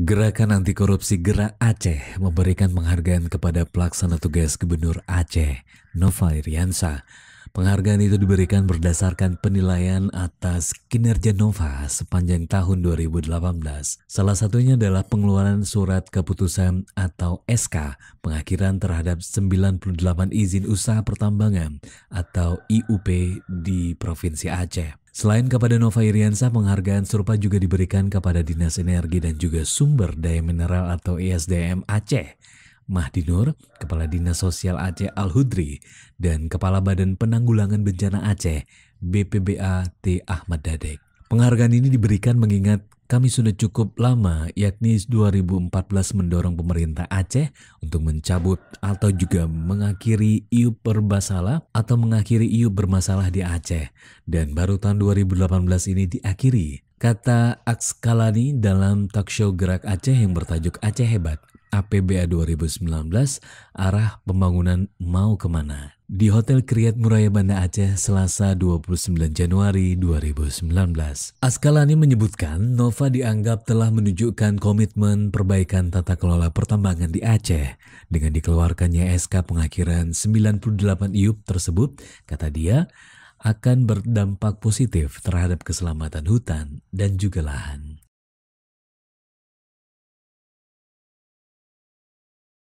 Gerakan Anti Korupsi Gerak Aceh memberikan penghargaan kepada pelaksana tugas Gubernur Aceh, Nova Iriansa. Penghargaan itu diberikan berdasarkan penilaian atas kinerja Nova sepanjang tahun 2018. Salah satunya adalah pengeluaran surat keputusan atau SK pengakhiran terhadap 98 izin usaha pertambangan atau IUP di Provinsi Aceh. Selain kepada Nova Iriansa, penghargaan serupa juga diberikan kepada Dinas Energi dan juga Sumber Daya Mineral atau ISDM e Aceh, Mahdi Nur, Kepala Dinas Sosial Aceh Al-Hudri, dan Kepala Badan Penanggulangan Bencana Aceh, BPBA T. Ahmad Dadek. Penghargaan ini diberikan mengingat kami sudah cukup lama, yakni 2014 mendorong pemerintah Aceh untuk mencabut atau juga mengakhiri IUP bermasalah atau mengakhiri IUP bermasalah di Aceh. Dan baru tahun 2018 ini diakhiri, kata Akskalani dalam talk show Gerak Aceh yang bertajuk Aceh Hebat. APBA 2019 arah pembangunan mau kemana. Di Hotel Kriat Muraya Banda Aceh selasa 29 Januari 2019. Askalani menyebutkan Nova dianggap telah menunjukkan komitmen perbaikan tata kelola pertambangan di Aceh dengan dikeluarkannya SK pengakhiran 98 IUP tersebut, kata dia, akan berdampak positif terhadap keselamatan hutan dan juga lahan.